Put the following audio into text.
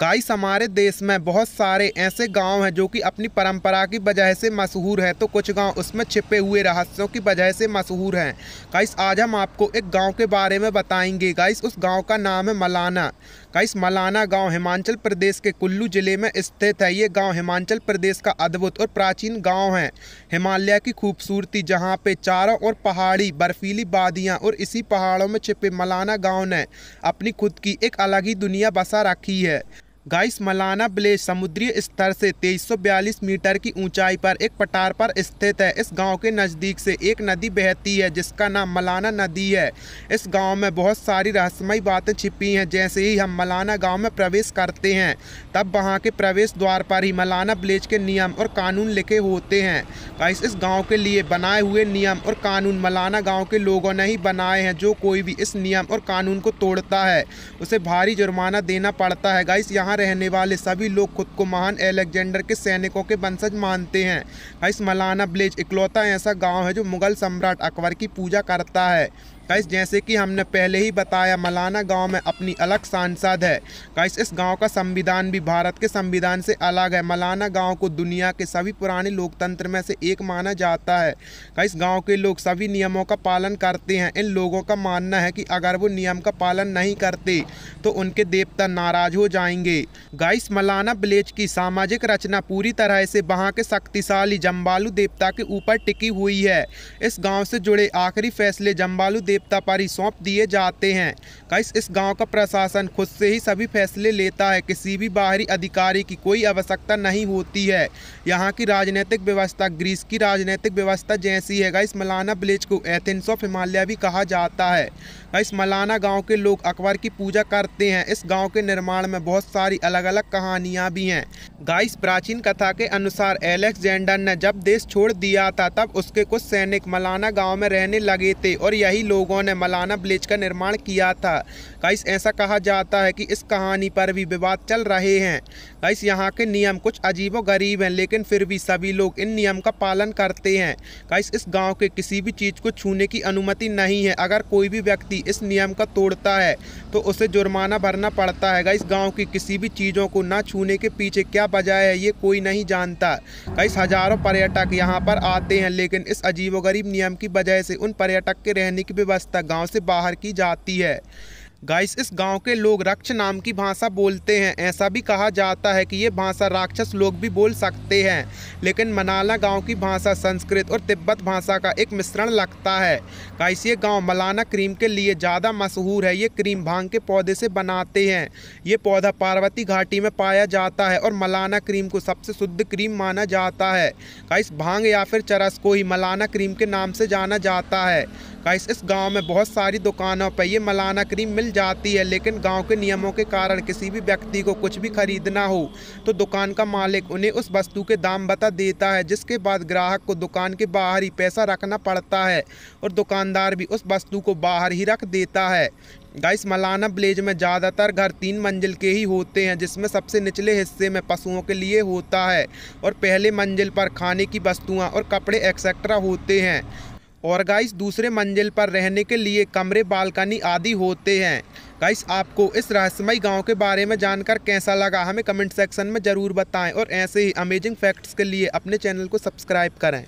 guys हमारे देश में बहुत सारे ऐसे गांव हैं जो कि अपनी परंपरा की वजह से मशहूर हैं तो कुछ गांव उसमें छिपे हुए रहस्यों की वजह से मशहूर हैं गाइस आज हम आपको एक गांव के बारे में बताएंगे गाइस उस गांव का नाम है मलाना काइस मलाना गांव हिमाचल प्रदेश के कुल्लू जिले में स्थित है ये गांव हिमाचल प्रदेश का अद्भुत और प्राचीन गांव है हिमालय की खूबसूरती जहां पे चारों और पहाड़ी बर्फीली वादियां और इसी पहाड़ों में छिपे मलाना गांव ने अपनी खुद की एक अलग ही दुनिया बसा रखी है गाइस मलाना विलेज समुद्री स्तर से 2342 मीटर की ऊंचाई पर एक पटार पर स्थित है इस गांव के नज़दीक से एक नदी बहती है जिसका नाम मलाना नदी है इस गांव में बहुत सारी रहस्यमय बातें छिपी हैं जैसे ही हम मलाना गांव में प्रवेश करते हैं तब वहां के प्रवेश द्वार पर ही मलाना ब्लेज के नियम और कानून लिखे होते हैं गाइस इस गाँव के लिए बनाए हुए नियम और कानून मलाना गाँव के लोगों ने ही बनाए हैं जो कोई भी इस नियम और कानून को तोड़ता है उसे भारी जुर्माना देना पड़ता है गाइस यहाँ यहाँ रहने वाले सभी लोग खुद को महान एलेक्जेंडर के सैनिकों के वंशज मानते हैं भाई मलाना ब्लेज इकलौता ऐसा गांव है जो मुगल सम्राट अकबर की पूजा करता है कैश जैसे कि हमने पहले ही बताया मलाना गांव में अपनी अलग सांसद है कैश इस गांव का संविधान भी भारत के संविधान से अलग है मलाना गांव को दुनिया के सभी पुराने लोकतंत्र में से एक माना जाता है कैश गांव के लोग सभी नियमों का पालन करते हैं इन लोगों का मानना है कि अगर वो नियम का पालन नहीं करते तो उनके देवता नाराज हो जाएंगे गाइस मलाना बिलेज की सामाजिक रचना पूरी तरह से वहाँ के शक्तिशाली जम्बालू देवता के ऊपर टिकी हुई है इस गाँव से जुड़े आखिरी फैसले जम्बालू देवता देवतापारी सौंप दिए जाते हैं कई इस गांव का प्रशासन खुद से ही सभी फैसले लेता है किसी भी बाहरी अधिकारी की कोई आवश्यकता नहीं होती है यहाँ की राजनीतिक व्यवस्था ग्रीस की राजनीतिक व्यवस्था जैसी है गाइस मलाना विलेज को एथेंस ऑफ हिमालय भी कहा जाता है गाइस मलाना गाँव के लोग अकबर की पूजा करते हैं इस गाँव के निर्माण में बहुत सारी अलग अलग कहानियाँ भी हैं गाइस प्राचीन कथा के अनुसार एलेक्जेंडर ने जब देश छोड़ दिया था तब उसके कुछ सैनिक मलाना गाँव में रहने लगे थे और यही लोग लोगों ने मलाना ब्लेज का निर्माण किया था गाइस ऐसा कहा जाता है कि इस कहानी पर भी विवाद चल रहे हैं गाइस यहाँ के नियम कुछ अजीब गरीब हैं लेकिन फिर भी सभी लोग इन नियम का पालन करते हैं गाइस इस गाँव के किसी भी चीज़ को छूने की अनुमति नहीं है अगर कोई भी व्यक्ति इस नियम का तोड़ता है तो उसे जुर्माना भरना पड़ता है गाइस गाँव की किसी भी चीज़ों को ना छूने के पीछे क्या वजह है ये कोई नहीं जानता गाइस हजारों पर्यटक यहाँ पर आते हैं लेकिन इस अजीबोगरीब नियम की वजह से उन पर्यटक के रहने की भी अवस्था गांव से बाहर की जाती है गाइस इस गांव के लोग रक्ष नाम की भाषा बोलते हैं ऐसा भी कहा जाता है कि ये भाषा राक्षस लोग भी बोल सकते हैं लेकिन मनाला गांव की भाषा संस्कृत और तिब्बत भाषा का एक मिश्रण लगता है गाइस ये गांव मलाना क्रीम के लिए ज़्यादा मशहूर है ये क्रीम भांग के पौधे से बनाते हैं ये पौधा पार्वती घाटी में पाया जाता है और मलाना क्रीम को सबसे शुद्ध क्रीम माना जाता है गाइस भांग या फिर चरस को ही मलाना क्रीम के नाम से जाना जाता है गाइस इस गाँव में बहुत सारी दुकानों पर ये मलाना क्रीम मिल जाती है लेकिन गांव के नियमों के कारण किसी भी व्यक्ति को कुछ भी खरीदना हो तो दुकान का मालिक उन्हें उस वस्तु के दाम बता देता है जिसके बाद ग्राहक को दुकान के बाहर ही पैसा रखना पड़ता है और दुकानदार भी उस वस्तु को बाहर ही रख देता है गाइस मलाना ब्लेज में ज़्यादातर घर तीन मंजिल के ही होते हैं जिसमें सबसे निचले हिस्से में पशुओं के लिए होता है और पहले मंजिल पर खाने की वस्तुएं और कपड़े एक्सेट्रा होते हैं और गाइस दूसरे मंजिल पर रहने के लिए कमरे बालकनी आदि होते हैं गाइस आपको इस रहस्यमय गांव के बारे में जानकर कैसा लगा हमें कमेंट सेक्शन में ज़रूर बताएं और ऐसे ही अमेजिंग फैक्ट्स के लिए अपने चैनल को सब्सक्राइब करें